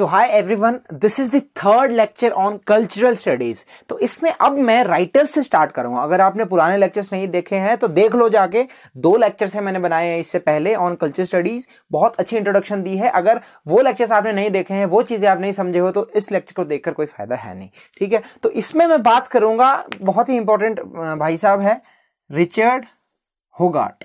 So hi everyone this is the third lecture on cultural studies तो इसमें अब मैं राइटर्स से स्टार्ट करूंगा अगर आपने पुराने लेक्चर्स नहीं देखे हैं तो देख लो जाके दो लेक्चर्स हैं मैंने बनाए हैं इससे पहले ऑन कल्चर स्टडीज बहुत अच्छी इंट्रोडक्शन दी है अगर वो लेक्चर्स आपने नहीं देखे हैं वो चीज़ें आप नहीं समझे हो तो इस लेक्चर को देखकर कोई फायदा है नहीं ठीक है तो इसमें मैं बात करूंगा बहुत ही इंपॉर्टेंट भाई साहब है रिचर्ड होगाट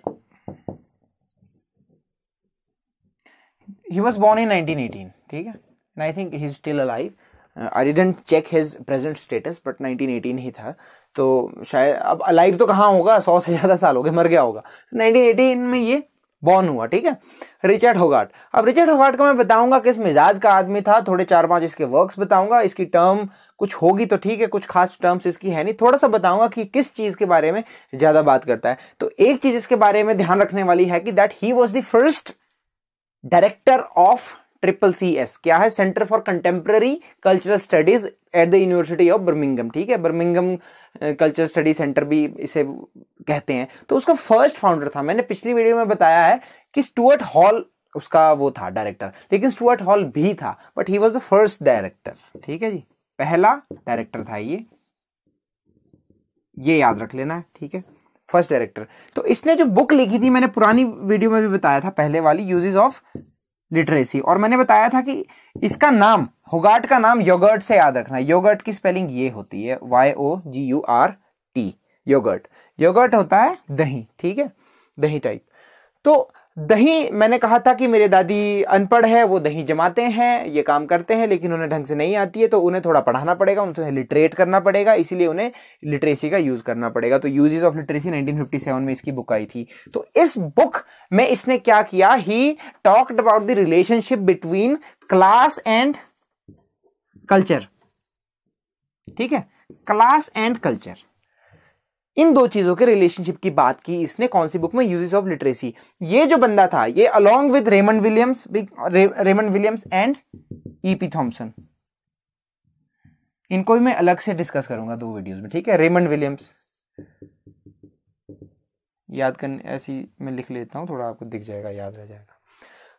ही वॉज बॉर्न इन नाइनटीन ठीक है and I think he is still alive I didn't check his present status but 1918 ही था तो शायद अब अलाइव तो कहाँ होगा सौ से ज़्यादा साल हो गए मर गया होगा 1918 में ये बॉर्न हुआ ठीक है रिचर्ड होगाट अब रिचर्ड होगाट का मैं बताऊंगा किस मिजाज का आदमी था थोड़े चार पांच इसके वर्क्स बताऊंगा इसकी टर्म कुछ होगी तो ठीक है कुछ खास टर्म्स इसकी है नहीं थोड़ा सा बताऊंगा कि किस चीज़ के बारे में ज़्यादा बात करता है तो एक चीज़ इसके बारे में ध्यान रखने वाली है कि that he was the first director of triple C S क्या है centre for contemporary cultural studies at the university of Birmingham ठीक है बर्मिंगम कल्चरल स्टडी सेंटर भी इसे कहते हैं तो उसका फर्स्ट फाउंडर था मैंने पिछली वीडियो में बताया है कि स्टुअर्ट हॉल उसका वो था डायरेक्टर लेकिन स्टुअर्ट हॉल भी था but he was the first director ठीक है जी पहला डायरेक्टर था ये ये याद रख लेना है ठीक है फर्स्ट डायरेक्टर तो इसने जो बुक लिखी थी मैंने पुरानी वीडियो में भी बताया था पहले वाली यूजेस ऑफ लिटरेसी और मैंने बताया था कि इसका नाम होगाट का नाम योगर्ट से याद रखना योगर्ट की स्पेलिंग ये होती है Y O G U R T yogurt yogurt होता है दही ठीक है दही टाइप तो दही मैंने कहा था कि मेरे दादी अनपढ़ है वो दही जमाते हैं ये काम करते हैं लेकिन उन्हें ढंग से नहीं आती है तो उन्हें थोड़ा पढ़ाना पड़ेगा उनसे लिटरेट करना पड़ेगा इसीलिए उन्हें लिटरेसी का यूज़ करना पड़ेगा तो यूजेज ऑफ लिटरेसी 1957 में इसकी बुक आई थी तो इस बुक में इसने क्या किया he talked about the relationship between class and culture ठीक है क्लास एंड कल्चर इन दो चीज़ों के रिलेशनशिप की बात की इसने कौन सी बुक में यूजेस ऑफ लिटरेसी ये जो बंदा था ये along with Raymond Williams Raymond Williams and E P Thompson इनको भी मैं अलग से डिस्कस करूंगा दो वीडियोस में ठीक है रेमंड विलियम्स याद करने ऐसी मैं लिख लेता हूं थोड़ा आपको दिख जाएगा याद रह जाएगा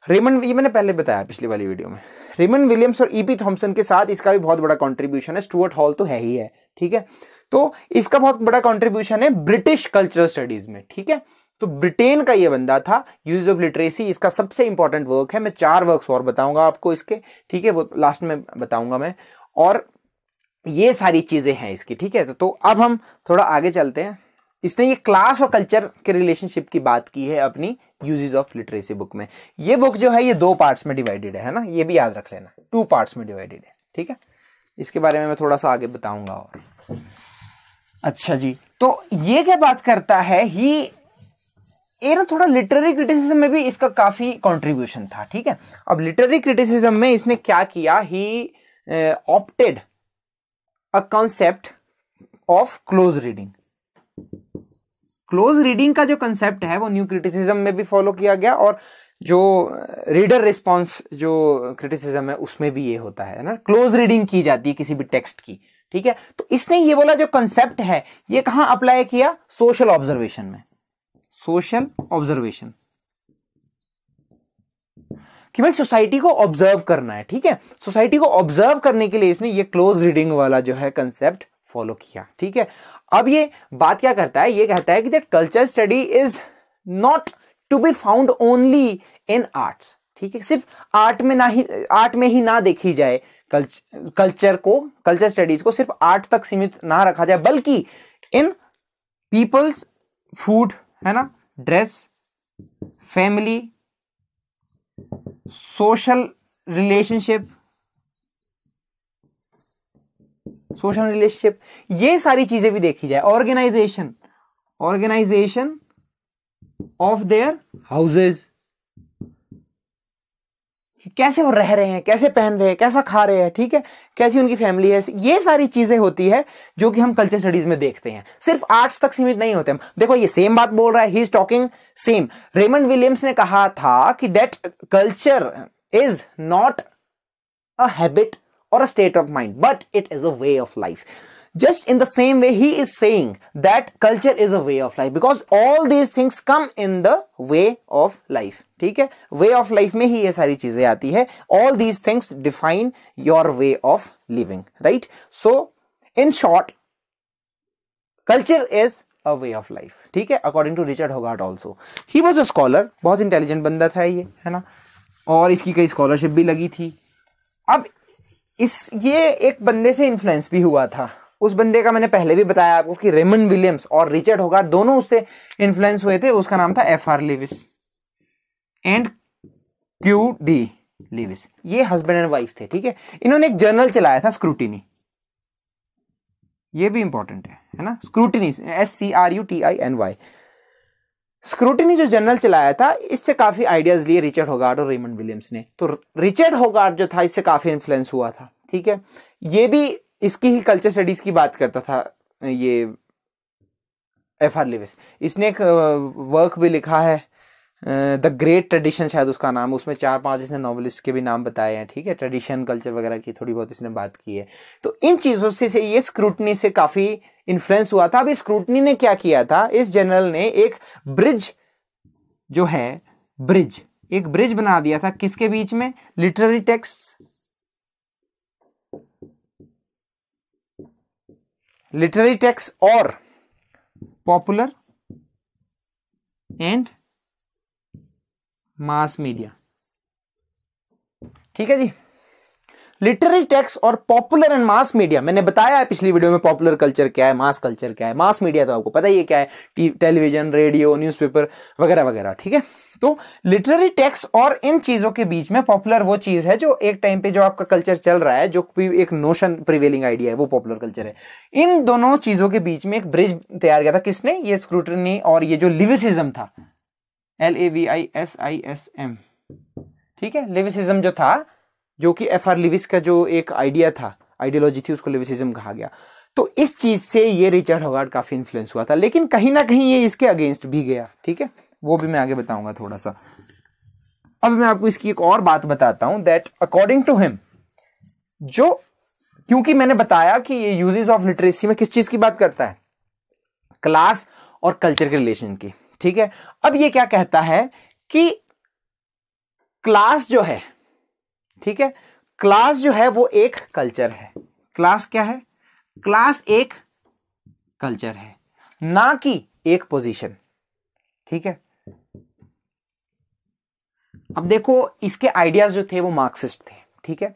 रेमन ये मैंने पहले बताया पिछली वाली वीडियो में रेमन विलियम्स और ईपी e थॉमसन के साथ इसका भी बहुत बड़ा कंट्रीब्यूशन है स्टुअर्ट हॉल तो है ही है ठीक है तो इसका बहुत बड़ा कंट्रीब्यूशन है ब्रिटिश कल्चरल स्टडीज में ठीक है तो ब्रिटेन का ये बंदा था यूज ऑफ लिटरेसी इसका सबसे इंपॉर्टेंट वर्क है मैं चार वर्क और बताऊंगा आपको इसके ठीक है वो लास्ट में बताऊंगा मैं और ये सारी चीजें हैं इसकी ठीक है तो, तो अब हम थोड़ा आगे चलते हैं इसने ये क्लास और कल्चर के रिलेशनशिप की बात की है अपनी यूजेज ऑफ लिटरेसी बुक में ये बुक जो है ये दो पार्ट्स में डिवाइडेड है ना ये भी याद रख लेना टू पार्ट्स में डिवाइडेड है ठीक है इसके बारे में मैं थोड़ा सा आगे बताऊंगा और अच्छा जी तो ये क्या बात करता है ही ये ना थोड़ा लिटरेरी क्रिटिसिज्म में भी इसका काफी कंट्रीब्यूशन था ठीक है अब लिटरेरी क्रिटिसिज्म में इसने क्या किया he opted a concept of close reading close reading का जो कंसेप्ट है वो न्यू क्रिटिसिज्म में भी फॉलो किया गया और जो रीडर uh, रिस्पॉन्स जो क्रिटिसिज्म है उसमें भी ये होता है ना क्लोज रीडिंग की जाती है किसी भी टेक्स्ट की ठीक है तो इसने ये बोला जो कंसेप्ट है ये कहां अप्लाई किया सोशल ऑब्जर्वेशन में सोशल ऑब्जर्वेशन कि भाई सोसाइटी को ऑब्जर्व करना है ठीक है सोसाइटी को ऑब्जर्व करने के लिए इसने ये क्लोज रीडिंग वाला जो है कंसेप्ट फॉलो किया ठीक है अब ये बात क्या करता है ये कहता है कि that culture study is not to be found only in arts ठीक है सिर्फ आर्ट में ना ही आर्ट में ही ना देखी जाए कल्चर को कल्चर स्टडीज को सिर्फ आर्ट तक सीमित ना रखा जाए बल्कि इन पीपल्स फूड है ना dress family social relationship social relationship ये सारी चीजें भी देखी जाए organisation organisation of their houses कैसे वो रह रहे हैं कैसे पहन रहे हैं कैसा खा रहे हैं ठीक है कैसी उनकी फैमिली है ये सारी चीजें होती है जो कि हम कल्चर स्टडीज में देखते हैं सिर्फ आर्ट्स तक सीमित नहीं होते हम देखो ये सेम बात बोल रहा है he is talking same Raymond Williams ने कहा था कि that culture is not a habit or a state of mind, but it is a way of life. Just in the same way, he is saying that culture is a way of life because all these things come in the way of life. ठीक है वे of life में ही ये सारी चीजें आती है all these things define your way of living right so in short culture is a way of life ठीक है according to Richard Hoggart also he was a scholar बहुत इंटेलिजेंट बंदा था ये है ना और इसकी कई स्कॉलरशिप भी लगी थी अब इस ये एक बंदे से इन्फ्लुएंस भी हुआ था उस बंदे का मैंने पहले भी बताया आपको कि रेमन विलियम्स और रिचर्ड होगा दोनों उससे इन्फ्लुएंस हुए थे उसका नाम था F R Leavis and Q D Leavis ये हस्बैंड एंड वाइफ थे ठीक है इन्होंने एक जर्नल चलाया था स्क्रूटिनी ये भी इंपॉर्टेंट है है ना scrutiny S C R U T I N Y scrutiny जो जनरल चलाया था इससे काफी आइडियाज लिए रिचर्ड होगार्ड और रेमंड विलियम्स ने तो रिचर्ड होगार्ड जो था इससे काफी इन्फ्लुएंस हुआ था ठीक है ये भी इसकी ही कल्चर स्टडीज की बात करता था ये एफ आर लिविस इसने एक वर्क भी लिखा है द ग्रेट ट्रेडिशन शायद उसका नाम उसमें चार पांच इसने नॉवलिस्ट के भी नाम बताए हैं ठीक है ट्रेडिशन कल्चर वगैरह की थोड़ी बहुत इसने बात की है तो इन चीज़ों से, से ये स्क्रूटनी से काफ़ी इन्फ्लुएंस हुआ था अब इस स्क्रूटनी ने क्या किया था इस जनरल ने एक ब्रिज जो है ब्रिज एक ब्रिज बना दिया था किसके बीच में लिटरेरी टेक्स्ट लिटरेरी टेक्स्ट और पॉपुलर एंड मास मीडिया ठीक है जी लिटरेरी टेक्स और पॉपुलर एंड मास मीडिया मैंने बताया है पिछली वीडियो में पॉपुलर कल्चर क्या है मास कल्चर क्या है मास मीडिया तो आपको पता ही है क्या है टेलीविजन रेडियो न्यूज़पेपर वगैरह वगैरह ठीक है तो लिटरेरी टेक्स और इन चीज़ों के बीच में पॉपुलर वो चीज़ है जो एक टाइम पे जो आपका कल्चर चल रहा है जो भी एक नोशन प्रिवेलिंग आइडिया है वो पॉपुलर कल्चर है इन दोनों चीज़ों के बीच में एक ब्रिज तैयार किया था किसने ये स्क्रूटनी और ये जो लिविसिज्म था L A V I S I S M ठीक है लिविसिज्म जो था जो कि एफ आर लिविस का जो एक आइडिया था आइडियोलॉजी थी उसको लिविसिज्म कहा गया तो इस चीज से ये रिचर्ड होगार्ड काफी इन्फ्लुएंस हुआ था लेकिन कहीं ना कहीं ये इसके अगेंस्ट भी गया ठीक है वो भी मैं आगे बताऊंगा थोड़ा सा अब मैं आपको इसकी एक और बात बताता हूं दैट अकॉर्डिंग टू हिम जो क्योंकि मैंने बताया कि ये यूजेस ऑफ लिटरेसी में किस चीज की बात करता है क्लास और कल्चर के रिलेशन की ठीक है अब ये क्या कहता है कि क्लास जो है ठीक है क्लास जो है वो एक कल्चर है क्लास क्या है क्लास एक कल्चर है ना कि एक पोजीशन ठीक है अब देखो इसके आइडियाज जो थे वो मार्क्सिस्ट थे ठीक है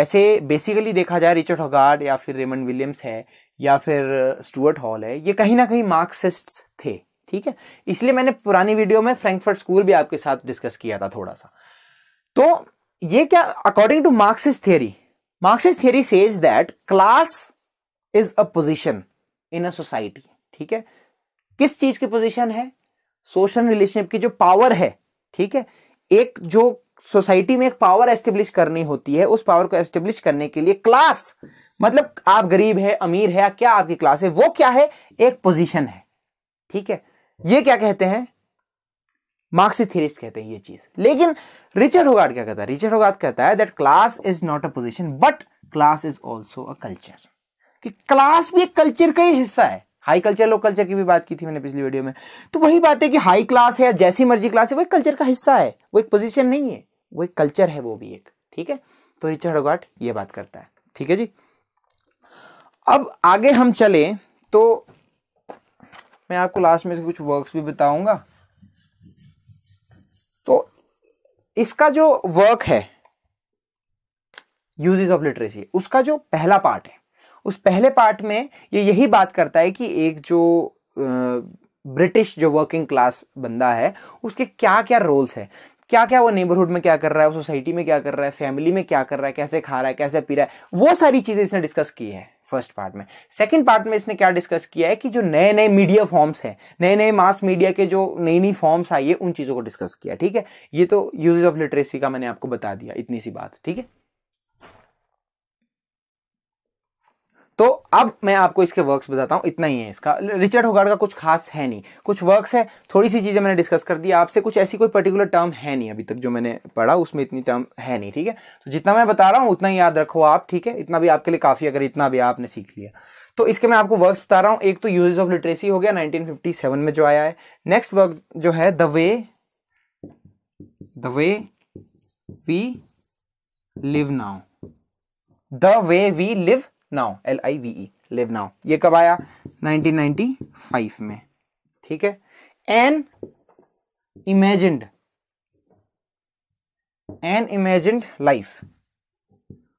वैसे बेसिकली देखा जाए रिचर्ड हॉगार्ड या फिर रेमंड विलियम्स है या फिर स्टुअर्ट uh, हॉल है ये कहीं ना कहीं मार्क्सिस्ट थे ठीक है इसलिए मैंने पुरानी वीडियो में फ्रैंकफर्ट स्कूल भी आपके साथ डिस्कस किया था थोड़ा सा तो ये क्या according to Marxist theory Marxist theory says that class is a position in a society ठीक है किस चीज की पोजिशन है सोशल रिलेशनशिप की जो पावर है ठीक है एक जो सोसाइटी में एक पावर एस्टेब्लिश करनी होती है उस पावर को एस्टेब्लिश करने के लिए क्लास मतलब आप गरीब है अमीर है या क्या आपकी क्लास है वो क्या है एक पोजीशन है ठीक है ये क्या कहते हैं मार्क्सिस्ट थियरिस्ट कहते हैं ये चीज लेकिन रिचर्ड होगाट क्या कहता है रिचर्ड होगाट कहता है that class is not a position but class is also a culture कि क्लास भी एक कल्चर का ही हिस्सा है हाई कल्चर लो कल्चर की भी बात की थी मैंने पिछली वीडियो में तो वही बात है कि हाई क्लास है या जैसी मर्जी क्लास है वो एक कल्चर का हिस्सा है वो एक पोजिशन नहीं है वो एक कल्चर है वो भी एक ठीक है तो रिचर्ड होगाट ये बात करता है ठीक है जी अब आगे हम चले तो मैं आपको लास्ट में से कुछ वर्क्स भी बताऊंगा तो इसका जो वर्क है यूजेस ऑफ लिटरेसी उसका जो पहला पार्ट है उस पहले पार्ट में ये यही बात करता है कि एक जो ब्रिटिश जो वर्किंग क्लास बंदा है उसके क्या क्या रोल्स है क्या क्या वो नेबरहुड में क्या कर रहा है सोसाइटी में क्या कर रहा है फैमिली में क्या कर रहा है कैसे खा रहा है कैसे पी रहा है वो सारी चीज़ें इसने डिस्कस की है फर्स्ट पार्ट में सेकंड पार्ट में इसने क्या डिस्कस किया है कि जो नए नए मीडिया फॉर्म्स हैं नए नए मास मीडिया के जो नई नई फॉर्म्स आई है उन चीज़ों को डिस्कस किया ठीक है ये तो यूजेज ऑफ लिटरेसी का मैंने आपको बता दिया इतनी सी बात ठीक है तो अब मैं आपको इसके वर्क्स बताता हूँ इतना ही है इसका रिचर्ड होगा का कुछ खास है नहीं कुछ वर्क्स है थोड़ी सी चीज़ें मैंने डिस्कस कर दी आपसे कुछ ऐसी कोई पर्टिकुलर टर्म है नहीं अभी तक जो मैंने पढ़ा उसमें इतनी टर्म है नहीं ठीक है तो जितना मैं बता रहा हूँ उतना ही याद रखो आप ठीक है इतना भी आपके लिए काफ़ी अगर इतना भी आपने सीख लिया तो इसके मैं आपको वर्क्स बता रहा हूँ एक तो यूजेज ऑफ लिटरेसी हो गया नाइनटीन में जो आया है नेक्स्ट वर्क जो है the way the way we live now the way we live now L I V E live now ये कब आया 1995 में ठीक है an imagined an imagined life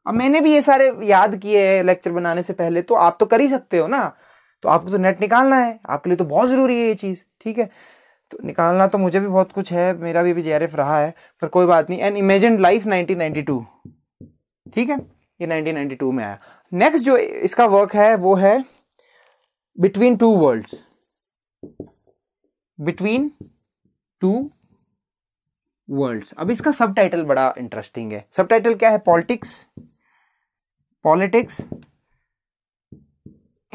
अब मैंने भी ये सारे याद किए हैं लेक्चर बनाने से पहले तो आप तो कर ही सकते हो ना तो आपको तो नेट निकालना है आपके लिए तो बहुत ज़रूरी है ये चीज़ ठीक है तो निकालना तो मुझे भी बहुत कुछ है मेरा भी अभी एफ रहा है पर कोई बात नहीं एन इमेजिन लाइफ 1992 ठीक है ये 1992 में आया नेक्स्ट जो इसका वर्क है वो है between two worlds between two worlds अब इसका टाइटल बड़ा इंटरेस्टिंग है टाइटल क्या है politics politics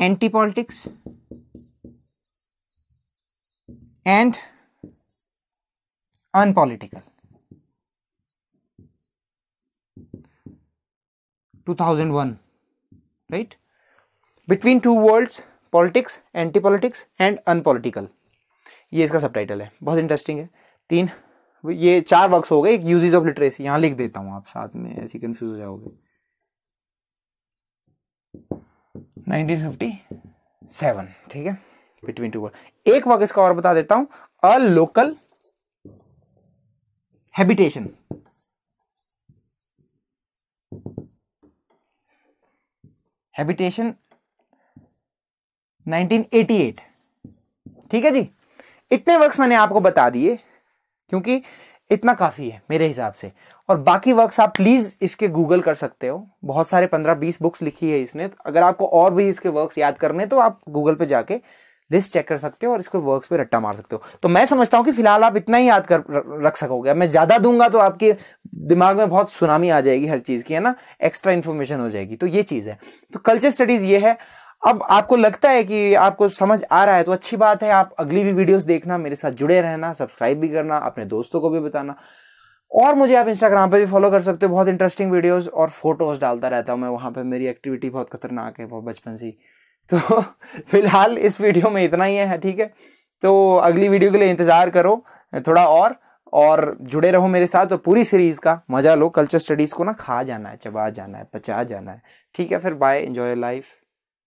anti politics and unpolitical 2001 right between two worlds politics anti politics and unpolitical ये इसका सब है बहुत इंटरेस्टिंग है तीन ये चार वर्क्स हो गए एक यूजेज ऑफ लिटरेसी यहां लिख देता हूं आप साथ में ऐसी कंफ्यूज हो जाओगे 1957 ठीक है बिटवीन टू वर्ल्ड एक वर्क इसका और बता देता हूं अ लोकल हैबिटेशन हैबिटेशन 1988 ठीक है जी इतने वर्क्स मैंने आपको बता दिए क्योंकि इतना काफ़ी है मेरे हिसाब से और बाकी वर्क्स आप प्लीज़ इसके गूगल कर सकते हो बहुत सारे पंद्रह बीस बुक्स लिखी है इसने अगर आपको और भी इसके वर्क्स याद करने तो आप गूगल पे जाके दिस चेक कर सकते हो और इसको वर्क्स पे रट्टा मार सकते हो तो मैं समझता हूँ कि फिलहाल आप इतना ही याद कर रख सकोगे मैं ज़्यादा दूंगा तो आपके दिमाग में बहुत सुनामी आ जाएगी हर चीज़ की है ना एक्स्ट्रा इन्फॉर्मेशन हो जाएगी तो ये चीज़ है तो कल्चर स्टडीज़ ये है अब आपको लगता है कि आपको समझ आ रहा है तो अच्छी बात है आप अगली भी वीडियोस देखना मेरे साथ जुड़े रहना सब्सक्राइब भी करना अपने दोस्तों को भी बताना और मुझे आप इंस्टाग्राम पे भी फॉलो कर सकते हो बहुत इंटरेस्टिंग वीडियोस और फोटोज डालता रहता हूँ मैं वहाँ पे मेरी एक्टिविटी बहुत खतरनाक है बहुत बचपन सी तो फिलहाल इस वीडियो में इतना ही है ठीक है तो अगली वीडियो के लिए इंतज़ार करो थोड़ा और और जुड़े रहो मेरे साथ और पूरी सीरीज़ का मज़ा लो कल्चर स्टडीज़ को ना खा जाना है चबा जाना है पचा जाना है ठीक है फिर बाय एंजॉय लाइफ